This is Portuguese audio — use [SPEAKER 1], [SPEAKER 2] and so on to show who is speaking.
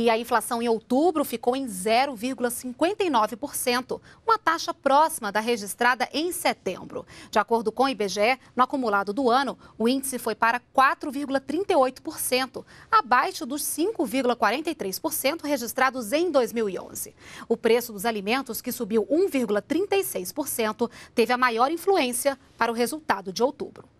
[SPEAKER 1] E a inflação em outubro ficou em 0,59%, uma taxa próxima da registrada em setembro. De acordo com o IBGE, no acumulado do ano, o índice foi para 4,38%, abaixo dos 5,43% registrados em 2011. O preço dos alimentos, que subiu 1,36%, teve a maior influência para o resultado de outubro.